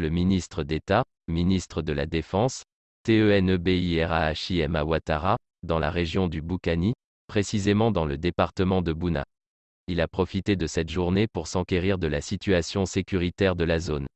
le ministre d'État, ministre de la Défense, TENEBIRAHIM MAWATARA, dans la région du Boukani, précisément dans le département de Bouna. Il a profité de cette journée pour s'enquérir de la situation sécuritaire de la zone.